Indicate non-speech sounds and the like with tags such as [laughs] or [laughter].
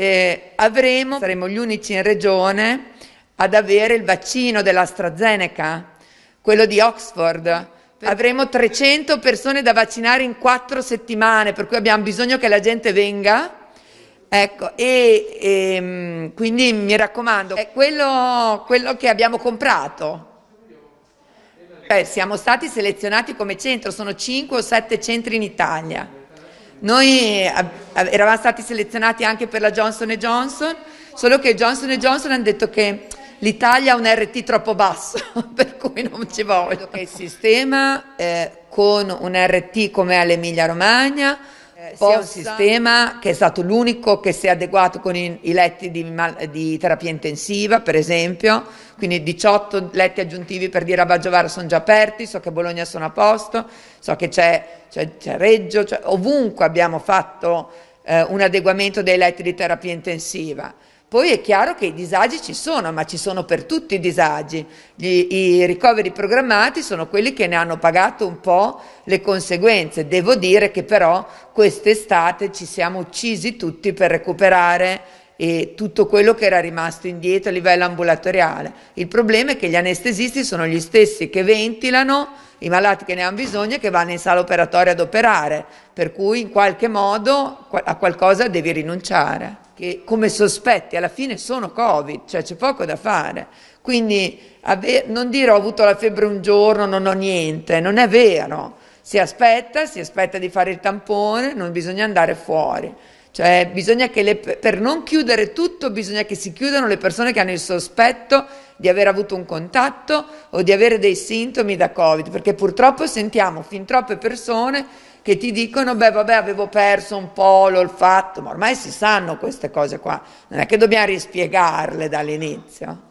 eh, avremo, saremo gli unici in regione ad avere il vaccino dell'AstraZeneca, quello di Oxford. Avremo 300 persone da vaccinare in quattro settimane, per cui abbiamo bisogno che la gente venga. Ecco, e, e ehm, quindi mi raccomando, è quello, quello che abbiamo comprato. Beh, siamo stati selezionati come centro, sono 5 o 7 centri in Italia. Noi eravamo stati selezionati anche per la Johnson Johnson, solo che Johnson Johnson hanno detto che l'Italia ha un RT troppo basso, [laughs] per cui non ci vogliono. il sistema eh, con un RT come all'Emilia Romagna, eh, un sistema che è stato l'unico che si è adeguato con i, i letti di, di, terapia intensiva, per esempio, quindi 18 letti aggiuntivi per dire a Baggiovara sono già aperti, so che Bologna sono a posto, so che c'è, c'è, c'è Reggio, c'è, cioè ovunque abbiamo fatto eh, un adeguamento dei letti di terapia intensiva. Poi è chiaro che i disagi ci sono, ma ci sono per tutti i disagi. Gli, I ricoveri programmati sono quelli che ne hanno pagato un po' le conseguenze. Devo dire che però quest'estate ci siamo uccisi tutti per recuperare eh, tutto quello che era rimasto indietro a livello ambulatoriale. Il problema è che gli anestesisti sono gli stessi che ventilano i malati che ne hanno bisogno e che vanno in sala operatoria ad operare, per cui in qualche modo a qualcosa devi rinunciare, che come sospetti alla fine sono Covid, cioè c'è poco da fare. Quindi non dire ho avuto la febbre un giorno, non ho niente, non è vero. Si aspetta, si aspetta di fare il tampone, non bisogna andare fuori. Cioè, le, per non chiudere tutto, bisogna che si chiudano le persone che hanno il sospetto di aver avuto un contatto o di avere dei sintomi da Covid, perché purtroppo sentiamo fin troppe persone che ti dicono, beh, vabbè, avevo perso un po' l'olfatto, ma ormai si sanno queste cose qua, non è che dobbiamo rispiegarle dall'inizio.